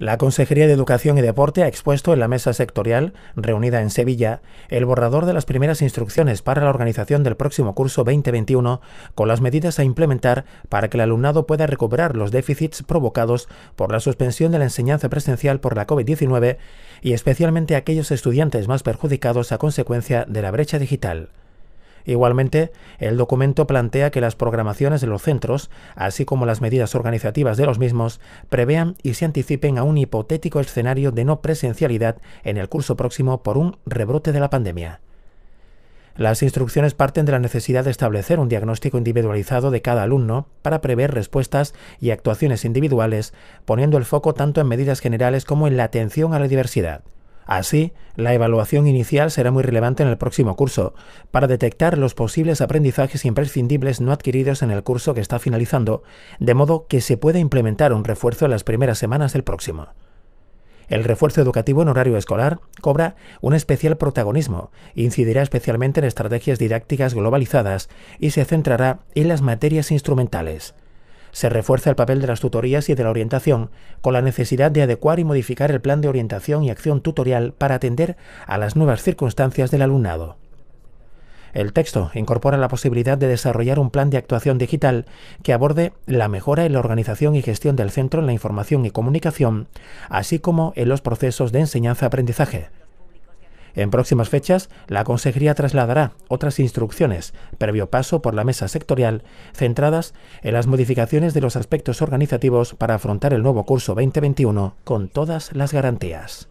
La Consejería de Educación y Deporte ha expuesto en la mesa sectorial, reunida en Sevilla, el borrador de las primeras instrucciones para la organización del próximo curso 2021 con las medidas a implementar para que el alumnado pueda recuperar los déficits provocados por la suspensión de la enseñanza presencial por la COVID-19 y especialmente aquellos estudiantes más perjudicados a consecuencia de la brecha digital. Igualmente, el documento plantea que las programaciones de los centros, así como las medidas organizativas de los mismos, prevean y se anticipen a un hipotético escenario de no presencialidad en el curso próximo por un rebrote de la pandemia. Las instrucciones parten de la necesidad de establecer un diagnóstico individualizado de cada alumno para prever respuestas y actuaciones individuales, poniendo el foco tanto en medidas generales como en la atención a la diversidad. Así, la evaluación inicial será muy relevante en el próximo curso, para detectar los posibles aprendizajes imprescindibles no adquiridos en el curso que está finalizando, de modo que se pueda implementar un refuerzo en las primeras semanas del próximo. El refuerzo educativo en horario escolar cobra un especial protagonismo, incidirá especialmente en estrategias didácticas globalizadas y se centrará en las materias instrumentales. Se refuerza el papel de las tutorías y de la orientación, con la necesidad de adecuar y modificar el plan de orientación y acción tutorial para atender a las nuevas circunstancias del alumnado. El texto incorpora la posibilidad de desarrollar un plan de actuación digital que aborde la mejora en la organización y gestión del centro en la información y comunicación, así como en los procesos de enseñanza-aprendizaje en próximas fechas, la Consejería trasladará otras instrucciones, previo paso por la mesa sectorial, centradas en las modificaciones de los aspectos organizativos para afrontar el nuevo curso 2021 con todas las garantías.